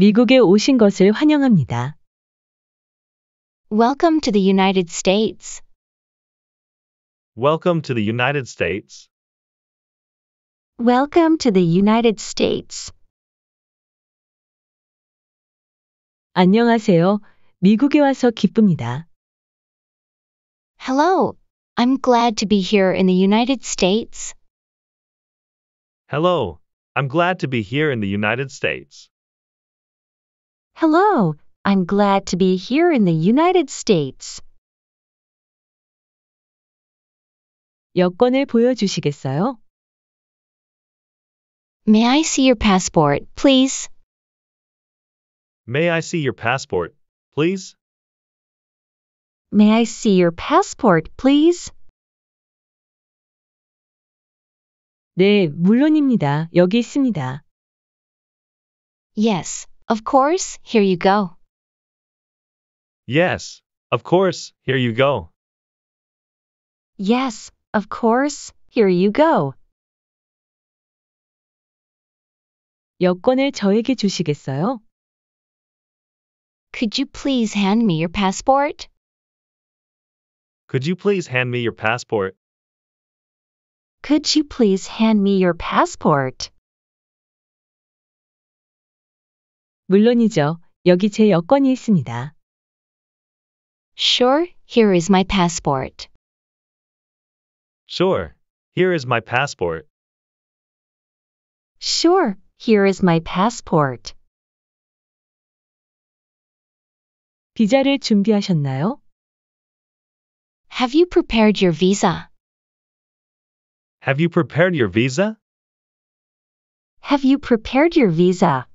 미국에 오신 것을 환영합니다. Welcome to the United States. Welcome to the United States. Welcome to the United States. 안녕하세요. 미국에 와서 기쁩니다. Hello. I'm glad to be here in the United States. Hello. I'm glad to be here in the United States. Hello, I'm glad to be here in the United States. 여권을 보여주시겠어요? May I see your passport, please? May I see your passport, please? May I see your passport, please? 네, 물론입니다. 여기 있습니다. Yes, of course, here you go. Yes, of course, here you go. Yes, of course, here you go. 여권을 저에게 주시겠어요? Could you please hand me your passport? Could you please hand me your passport? Could you please hand me your passport? 물론이죠. 여기 제 여권이 있습니다. Sure, here is my passport. Sure, here is my passport. Sure, here is my passport. 비자를 준비하셨나요? Have you prepared your visa? Have you prepared your visa? Have you prepared your visa?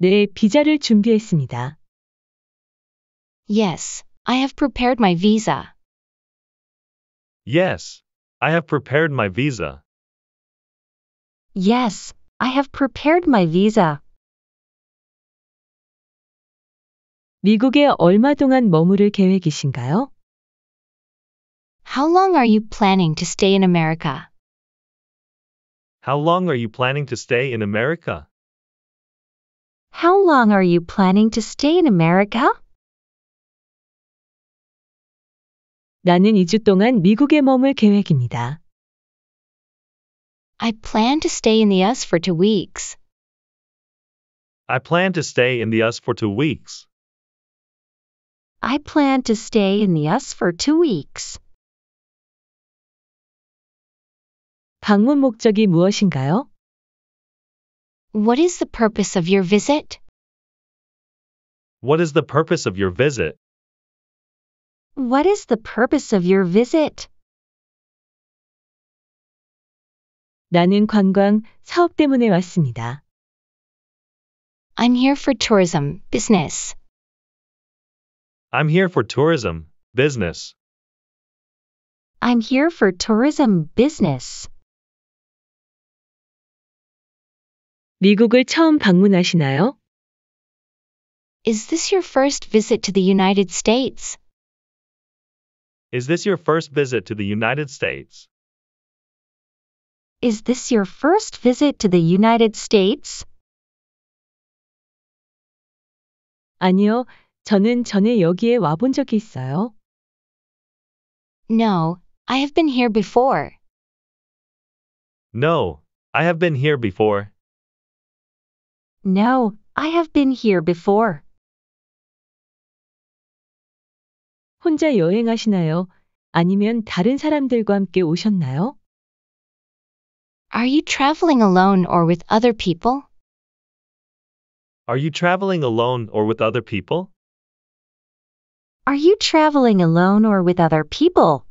내 비자를 준비했습니다. Yes, I have prepared my visa. Yes, I have prepared my visa. Yes, I have prepared my visa. 미국에 얼마 동안 머무를 계획이신가요? How long are you planning to stay in America? How long are you planning to stay in America? How long are you planning to stay in America? 나는 2주 동안 미국에 머물 계획입니다. I plan to stay in the US for two weeks. I plan to stay in the US for two weeks. I plan to stay in the US for two weeks. 방문 목적이 무엇인가요? What is the purpose of your visit? What is the purpose of your visit? What is the purpose of your visit? 나는 관광 사업 때문에 왔습니다. I'm here for tourism, business. I'm here for tourism, business. I'm here for tourism business. 미국을 처음 방문하시나요? Is this your first visit to the United States? Is this your first visit to the United States? Is this your first visit to the United States? 아니요, 저는 전에 여기에 와본 적이 있어요. No, I have been here before. No, I have been here before. No, I have been here before. 혼자 여행하시나요? 아니면 다른 사람들과 함께 오셨나요? Are you traveling alone or with other people? Are you traveling alone or with other people? Are you traveling alone or with other people?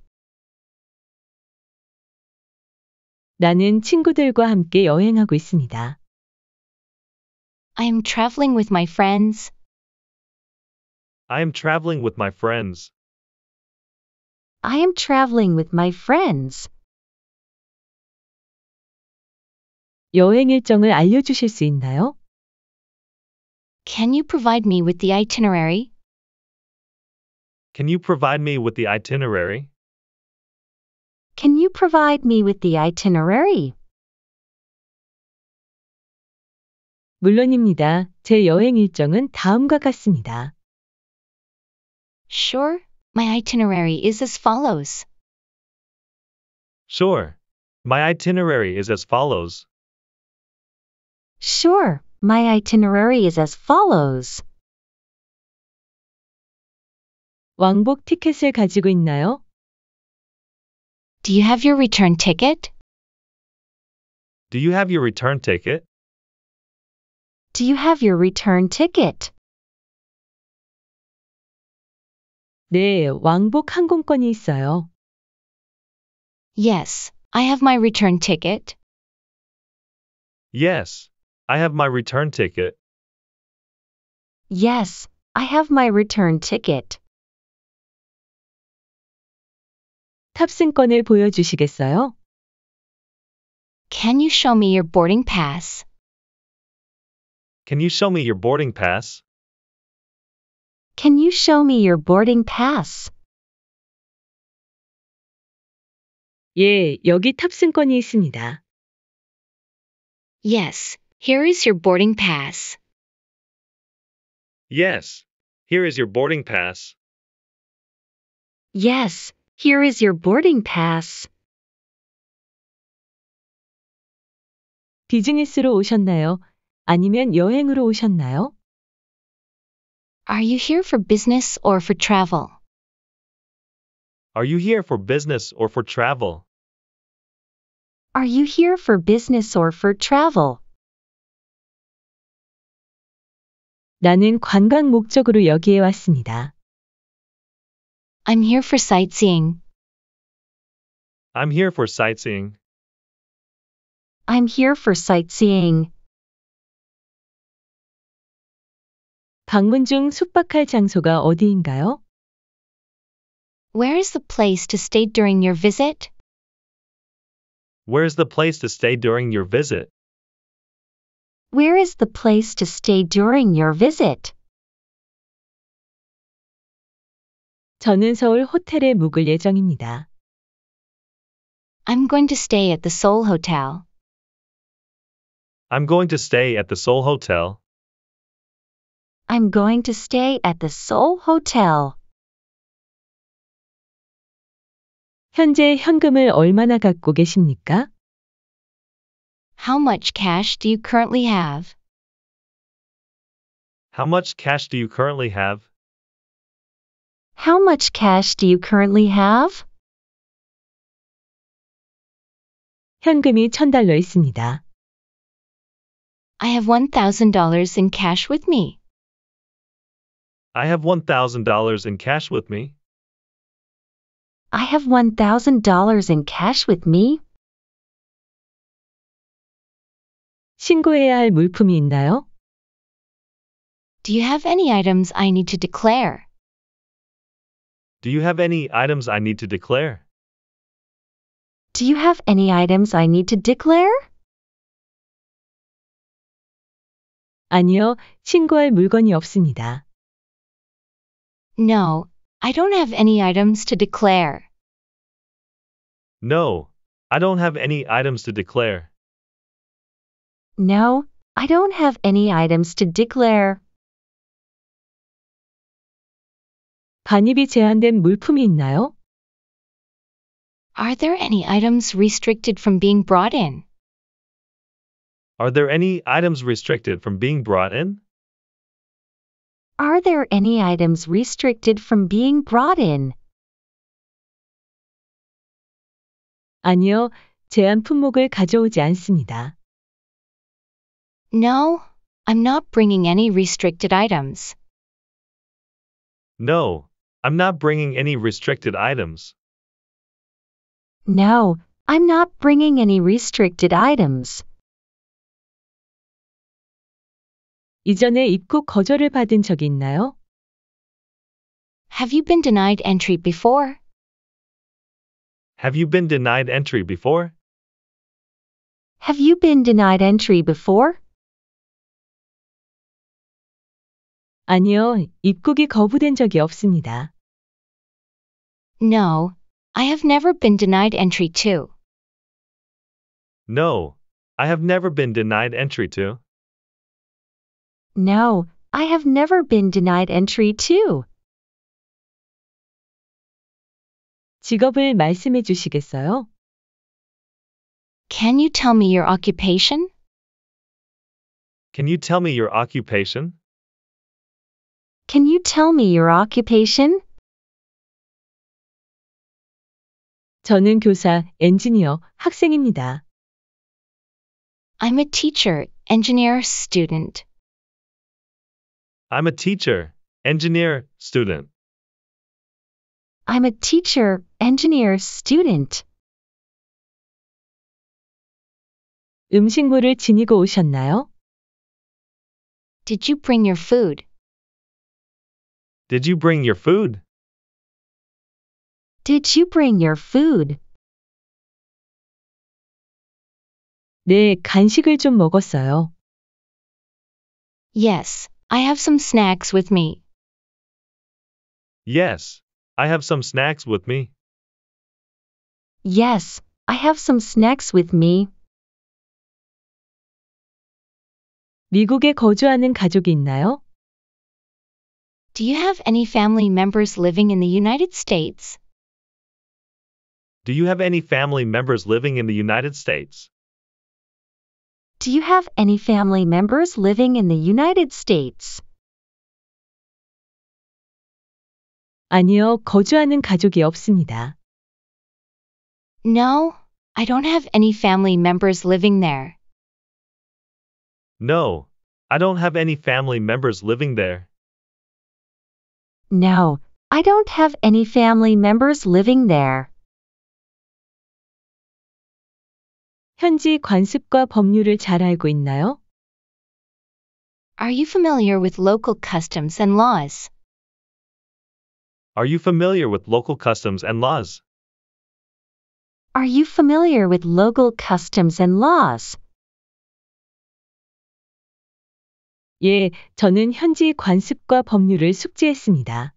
나는 친구들과 함께 여행하고 있습니다. I am traveling with my friends. I am traveling with my friends. I am traveling with my friends. 여행 일정을 수 있나요? Can you provide me with the itinerary? Can you provide me with the itinerary? Can you provide me with the itinerary? 물론입니다. 제 여행 일정은 다음과 같습니다. Sure, my itinerary is as follows. Sure. My itinerary is as follows. Sure, my itinerary is as follows. 왕복 티켓을 가지고 있나요? Do you have your return ticket? Do you have your return ticket? Do you have your return ticket? 네, 왕복 항공권이 있어요. Yes, I have my return ticket. Yes, I have my return ticket. Yes, I have my return ticket. 탑승권을 보여주시겠어요? Can you show me your boarding pass? Can you show me your boarding pass? Can you show me your boarding pass? 예, 여기 탑승권이 있습니다. Yes, here is your boarding pass. Yes, here is your boarding pass. Yes, here is your boarding pass. 비즈니스로 오셨나요? 아니면 여행으로 오셨나요? Are you here for business or for travel? Are you here for business or for travel? Are you here for business or for travel? 나는 관광 목적으로 여기에 왔습니다. I'm here for sightseeing. I'm here for sightseeing. I'm here for sightseeing. 방문 중 숙박할 장소가 어디인가요? Where is the place to stay during your visit? Where's the place to stay during your visit? Where is the place to stay during your visit? 저는 서울 호텔에 묵을 예정입니다. I'm going to stay at the Seoul Hotel. I'm going to stay at the Seoul Hotel. I'm going to stay at the Seoul Hotel. 현재 현금을 얼마나 갖고 계십니까? How much cash do you currently have? How much cash do you currently have? How much cash do you currently have? 현금이 1000달러 있습니다. I have $1,000 in cash with me. I have $1,000 in cash with me. I have $1,000 in cash with me. 신고해야 할 물품이 있나요? Do you have any items I need to declare? Do you have any items I need to declare? Do you have any items I need to declare? 아니요, 신고할 물건이 없습니다. No, I don't have any items to declare. No, I don't have any items to declare. No, I don't have any items to declare. 반입이 제한된 물품이 있나요? Are there any items restricted from being brought in? Are there any items restricted from being brought in? Are there any items restricted from being brought in? 아니요, 제한 품목을 가져오지 않습니다. No, I'm not bringing any restricted items. No, I'm not bringing any restricted items. No, I'm not bringing any restricted items. 이전에 입국 거절을 받은 적이 있나요? Have you been denied entry before? Have you been denied entry before? Have you been denied entry before? 아니요, 입국이 거부된 적이 없습니다. No, I have never been denied entry to. No, I have never been denied entry to. No, I have never been denied entry Too. 직업을 말씀해 주시겠어요? Can you tell me your occupation? Can you tell me your occupation? Can you tell me your occupation? 저는 교사, 엔지니어, 학생입니다. I'm a teacher, engineer, student. I'm a teacher, engineer, student. I'm a teacher, engineer, student. 음식물을 지니고 오셨나요? Did you bring your food? Did you bring your food? Did you bring your food? 네, 간식을 좀 먹었어요. Yes, I have some snacks with me. Yes, I have some snacks with me. Yes, I have some snacks with me. 미국에 거주하는 가족이 있나요? Do you have any family members living in the United States? Do you have any family members living in the United States? Do you have any family members living in the United States? 아니요, 거주하는 가족이 없습니다. No, I don't have any family members living there. No, I don't have any family members living there. No, I don't have any family members living there. 현지 관습과 법률을 잘 알고 있나요? Are you familiar with local customs and laws? Are you familiar with local customs and laws? Are you familiar with local customs and laws? 예, 저는 현지 관습과 법률을 숙지했습니다.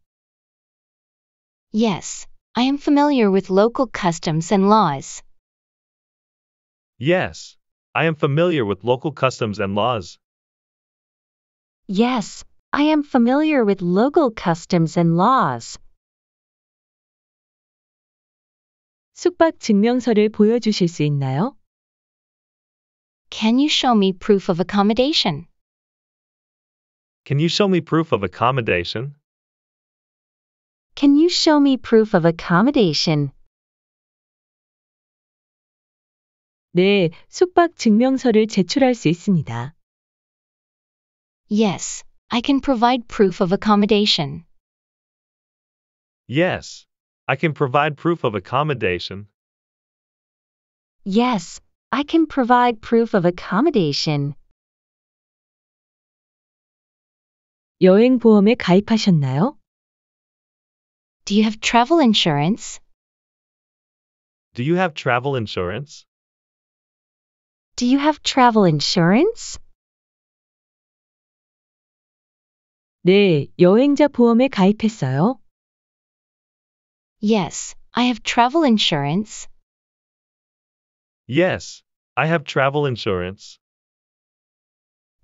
Yes, I am familiar with local customs and laws. Yes. I am familiar with local customs and laws. Yes, I am familiar with local customs and laws. 숙박 증명서를 보여주실 수 있나요? Can you show me proof of accommodation? Can you show me proof of accommodation? Can you show me proof of accommodation? 네, 숙박 증명서를 제출할 수 있습니다. Yes, I can provide proof of accommodation. Yes, I can provide proof of accommodation. Yes, I can provide proof of accommodation. 여행 보험에 가입하셨나요? Do you have travel insurance? Do you have travel insurance? Do you have travel insurance? 네, 여행자 보험에 가입했어요. Yes, I have travel insurance. Yes, I have travel insurance.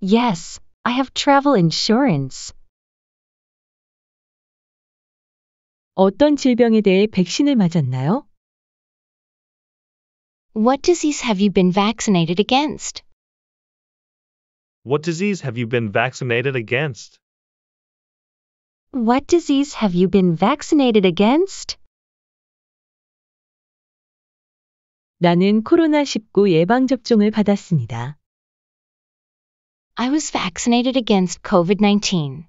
Yes, I have travel insurance. 어떤 질병에 대해 백신을 맞았나요? What disease have you been vaccinated against? What disease have you been vaccinated against? What disease have you been vaccinated against? 나는 코로나19 예방 접종을 받았습니다. I was vaccinated against COVID-19.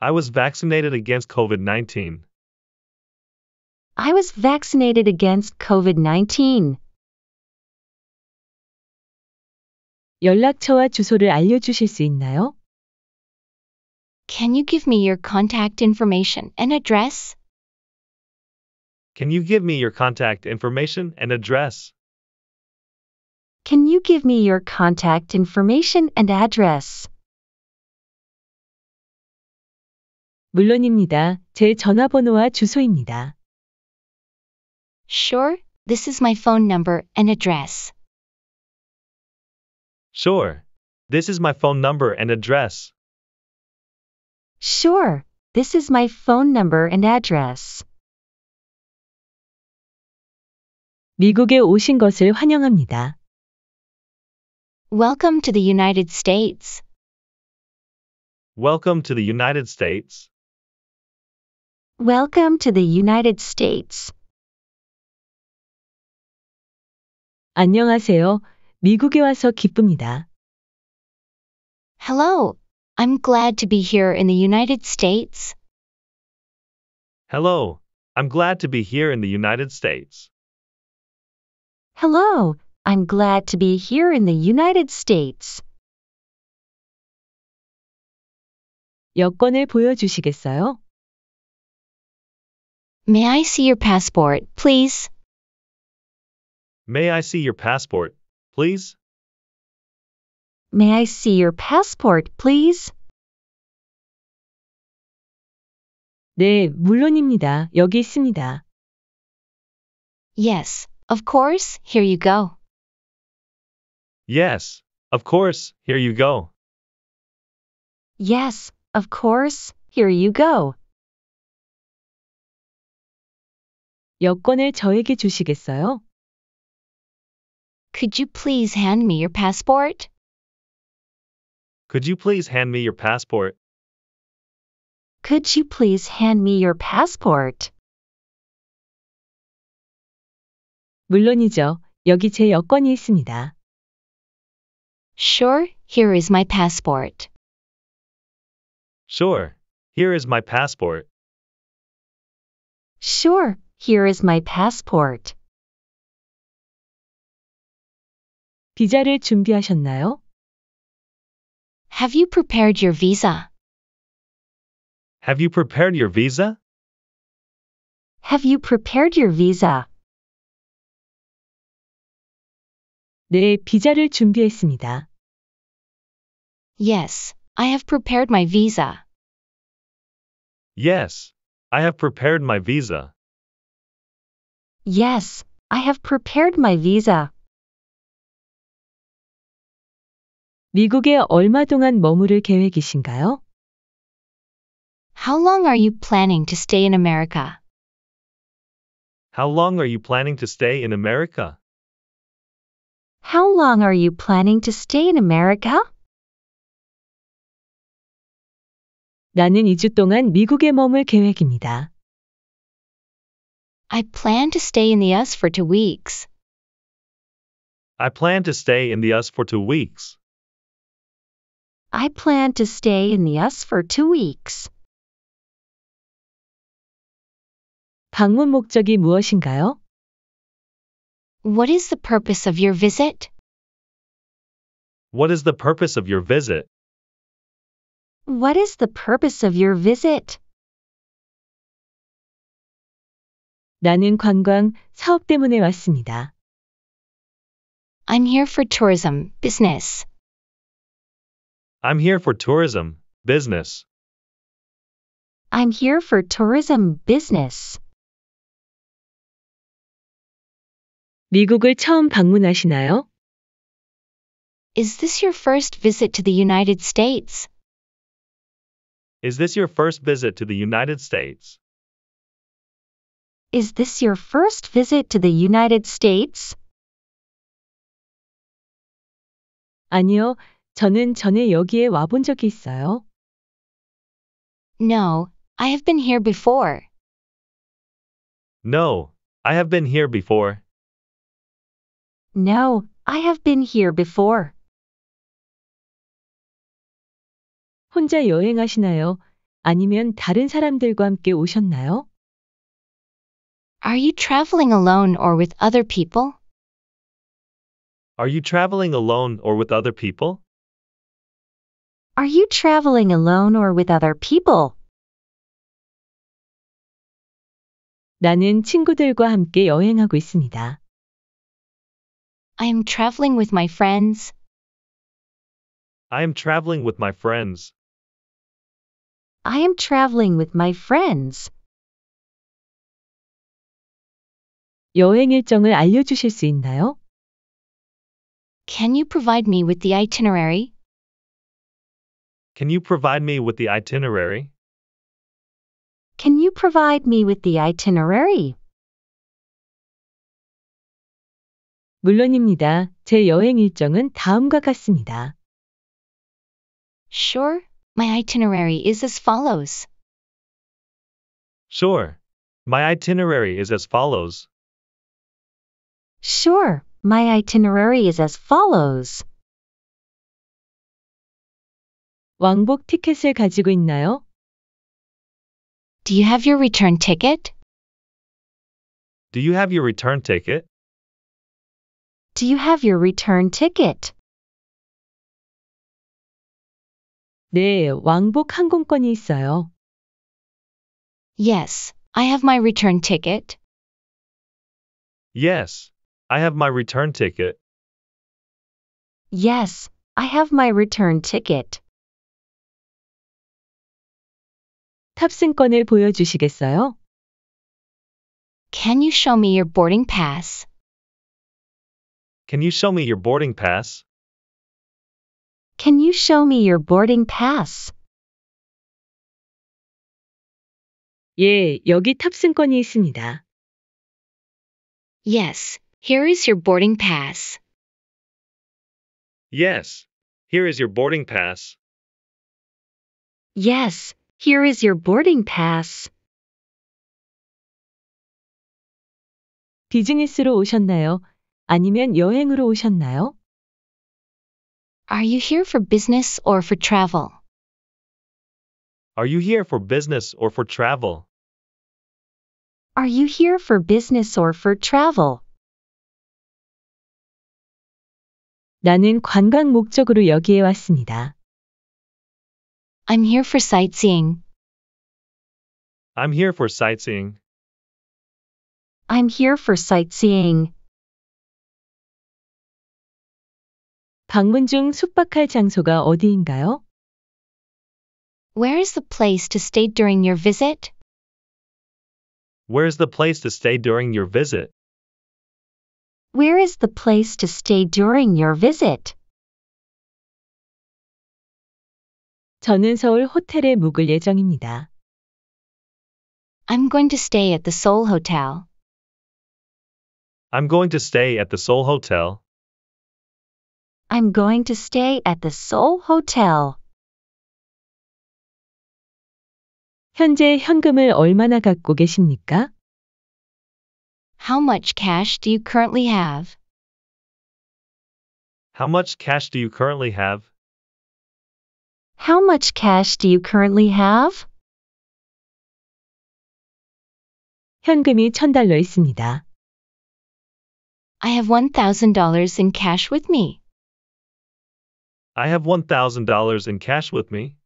I was vaccinated against COVID-19. I was vaccinated against COVID-19. 연락처와 주소를 알려주실 수 있나요? Can you give me your contact information and address? Can you give me your contact information and address? Can you give me your contact information and address? 물론입니다. 제 전화번호와 주소입니다. Sure, this is my phone number and address. Sure, this is my phone number and address. Sure, this is my phone number and address. 미국에 오신 것을 환영합니다. Welcome to the United States. Welcome to the United States. Welcome to the United States. 안녕하세요. 미국에 와서 기쁩니다. Hello. I'm glad to be here in the United States. Hello. I'm glad to be here in the United States. Hello. I'm glad to be here in the United States. 여권을 보여주시겠어요? May I see your passport, please? May I see your passport, please? May I see your passport, please? 네, 물론입니다. 여기 있습니다. Yes, of course, here you go. Yes, of course, here you go. Yes, of course, here you go. 여권을 저에게 주시겠어요? Could you please hand me your passport? Could you please hand me your passport? Could you please hand me your passport? 물론이죠. 여기 제 여권이 있습니다. Sure, here is my passport. Sure, here is my passport. Sure, here is my passport. 비자를 준비하셨나요? Have you prepared your visa? Have you prepared your visa? Have you prepared your visa? 네, 비자를 준비했습니다. Yes, I have prepared my visa. Yes, I have prepared my visa. Yes, I have prepared my visa. 미국에 얼마 동안 머무를 계획이신가요? How long are you planning to stay in America? How long are you planning to stay in America? How long are you planning to stay in America? 나는 2주 동안 미국에 머물 계획입니다. I plan to stay in the US for two weeks. I plan to stay in the US for two weeks. I plan to stay in the US for two weeks. 방문 목적이 무엇인가요? What is the purpose of your visit? What is the purpose of your visit? What is the purpose of your visit? 나는 관광 사업 때문에 왔습니다. I'm here for tourism, business. I'm here for tourism, business. I'm here for tourism business. 미국을 처음 방문하시나요? Is this your first visit to the United States? Is this your first visit to the United States? Is this your first visit to the United States? 아니요, 저는 전에 여기에 와본 적이 있어요? No, I have been here before. No, I have been here before. No, I have been here before. 혼자 여행하시나요? 아니면 다른 사람들과 함께 오셨나요? Are you traveling alone or with other people? Are you traveling alone or with other people? Are you traveling alone or with other people? 나는 친구들과 함께 여행하고 있습니다. I am traveling with my friends. I am traveling with my friends. I am traveling with my friends. 여행 일정을 수 있나요? Can you provide me with the itinerary? Can you provide me with the itinerary? Can you provide me with the itinerary? 물론입니다. 제 여행 일정은 다음과 같습니다. Sure, my itinerary is as follows. Sure, my itinerary is as follows. Sure, my itinerary is as follows. 왕복 티켓을 가지고 있나요? Do you have your return ticket? Do you have your return ticket? Do you have your return ticket? 네, 왕복 항공권이 있어요. Yes, I have my return ticket. Yes, I have my return ticket. Yes, I have my return ticket. 탑승권을 보여주시겠어요? Can you show me your boarding pass? Can you show me your boarding pass? Can you show me your boarding pass? 예, 여기 탑승권이 있습니다. Yes, here is your boarding pass. Yes, here is your boarding pass. Yes, here is your boarding pass. 비즈니스로 오셨나요? 아니면 여행으로 오셨나요? Are you here for business or for travel? Are you here for business or for travel? Are you here for business or for travel? 나는 관광 목적으로 여기에 왔습니다. I'm here for sightseeing. I'm here for sightseeing. I'm here for sightseeing. 방문 중 숙박할 장소가 어디인가요? Where is the place to stay during your visit? Where is the place to stay during your visit? Where is the place to stay during your visit? 저는 서울 호텔에 묵을 예정입니다. I'm going to stay at the Seoul Hotel. I'm going to stay at the Seoul Hotel. I'm going to stay at the Seoul Hotel. 현재 현금을 얼마나 갖고 계십니까? How much cash do you currently have? How much cash do you currently have? How much cash do you currently have? 현금이 1000달러 있습니다. I have $1,000 in cash with me. I have $1,000 in cash with me.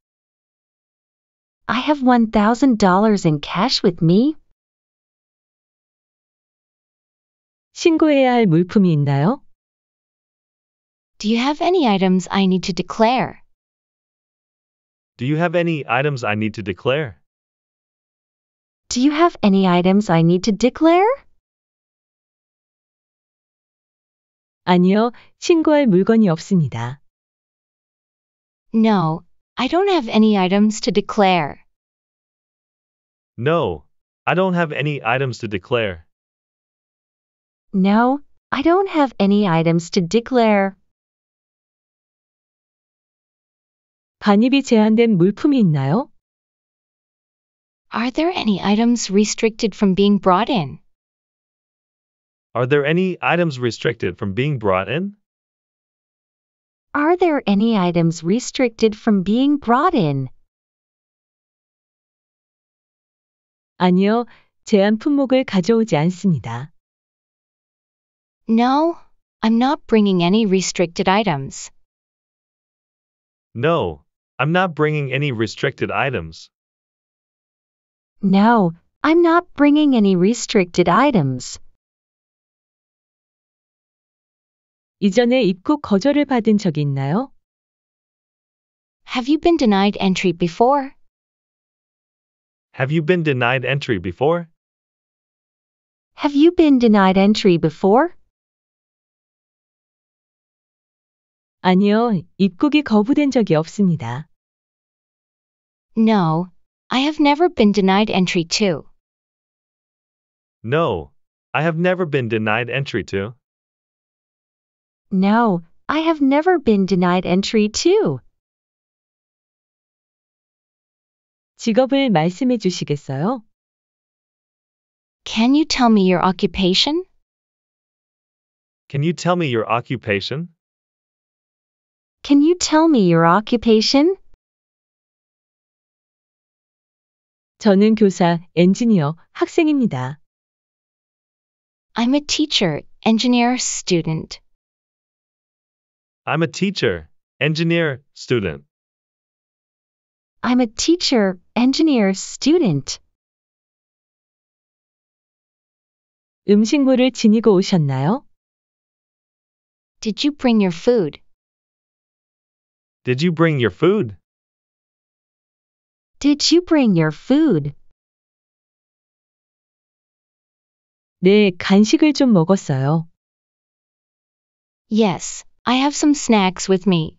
I have $1,000 in cash with me. 신고해야 할 물품이 있나요? Do you have any items I need to declare? Do you have any items I need to declare? Do you have any items I need to declare? 아니요, 신고할 물건이 없습니다. No, I don't have any items to declare. No, I don't have any items to declare. No, I don't have any items to declare. 반입이 제한된 물품이 있나요? Are there any items restricted from being brought in? Are there any items restricted from being brought in? Are there any items restricted from being brought in? 아니요, 제한 품목을 가져오지 않습니다. No, I'm not bringing any restricted items. No, I'm not bringing any restricted items. No, I'm not bringing any restricted items. 이전에 입국 거절을 받은 적이 있나요? Have you been denied entry before? Have you been denied entry before? Have you been denied entry before? 아니요, 입국이 거부된 적이 없습니다. No, I have never been denied entry to. No, I have never been denied entry to. No, I have never been denied entry to. 직업을 말씀해 주시겠어요? Can you tell me your occupation? Can you tell me your occupation? Can you tell me your occupation? 저는 교사, 엔지니어, 학생입니다. I'm a teacher, engineer, student. I'm a teacher, engineer, student. I'm a teacher, engineer, student. 음식물을 지니고 오셨나요? Did you bring your food? Did you bring your food? Did you bring your food? 네, 간식을 좀 먹었어요. Yes, I have some snacks with me.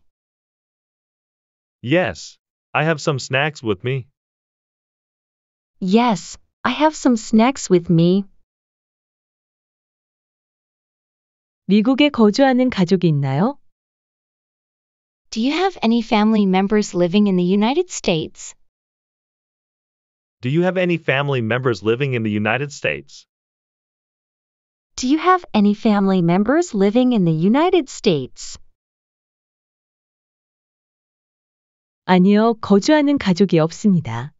Yes, I have some snacks with me. Yes, I have some snacks with me. 미국에 거주하는 가족이 있나요? Do you have any family members living in the United States? Do you have any family members living in the United States? Do you have any family members living in the United States? 아니요, 거주하는 가족이 없습니다.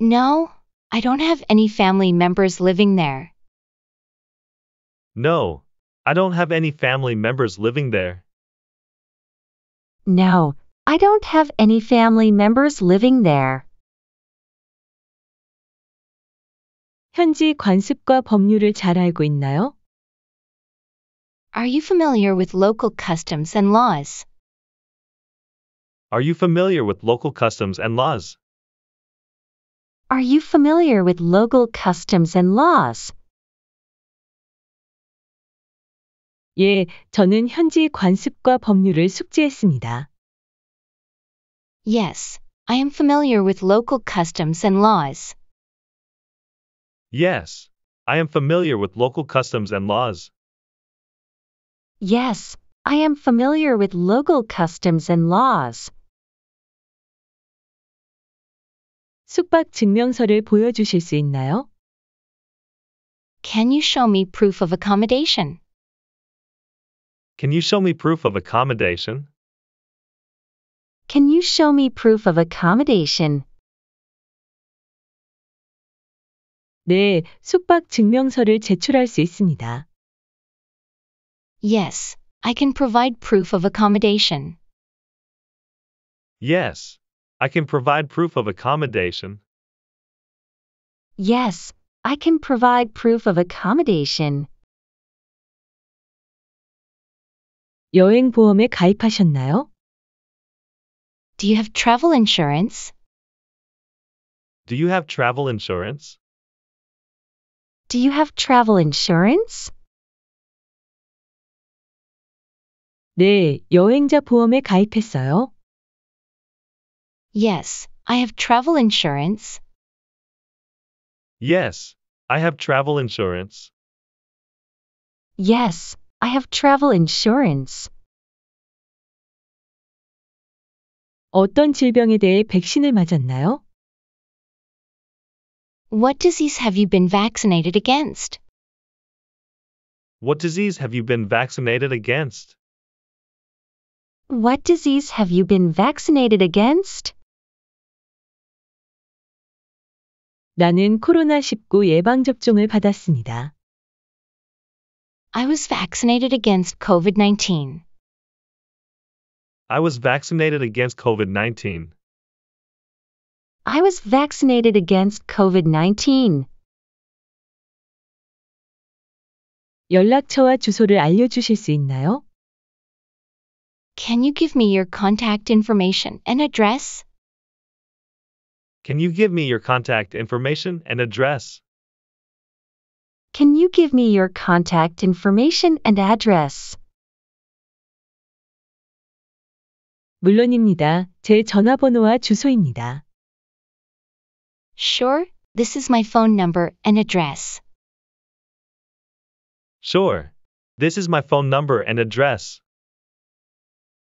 No, I don't have any family members living there. No, I don't have any family members living there. No, I don't have any family members living there. 현지 관습과 법률을 잘 알고 있나요? Are you familiar with local customs and laws? Are you familiar with local customs and laws? Are you familiar with local customs and laws? 예, 저는 현지 관습과 법률을 숙지했습니다. Yes, I am familiar with local customs and laws. Yes, I am familiar with local customs and laws. Yes, I am familiar with local customs and laws. 숙박 증명서를 보여주실 수 있나요? Can you show me proof of accommodation? Can you show me proof of accommodation? Can you show me proof of accommodation? 네, 숙박 증명서를 제출할 수 있습니다. Yes, I can provide proof of accommodation. Yes, I can provide proof of accommodation. Yes, I can provide proof of accommodation. 여행 보험에 가입하셨나요? Do you have travel insurance? Do you have travel insurance? Do you have travel insurance? 네, 여행자 보험에 가입했어요. Yes, I have travel insurance. Yes, I have travel insurance. Yes, I have travel insurance. 어떤 질병에 대해 백신을 맞았나요? What disease have you been vaccinated against? What disease have you been vaccinated against? What disease have you been vaccinated against? 나는 코로나19 예방접종을 받았습니다. I was vaccinated against COVID 19. I was vaccinated against COVID 19. I was vaccinated against COVID 19. 연락처와 주소를 수 있나요? Can you give me your contact information and address? Can you give me your contact information and address? Can you give me your contact information and address? 물론입니다. 제 전화번호와 주소입니다. Sure, this is my phone number and address. Sure. This is my phone number and address.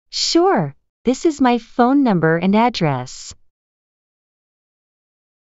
Sure, this is my phone number and address.